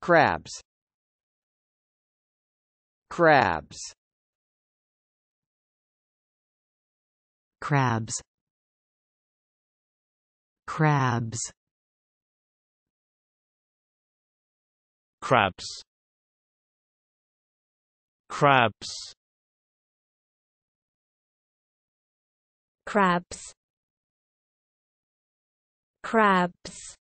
crabs crabs crabs crabs crabs crabs crabs crabs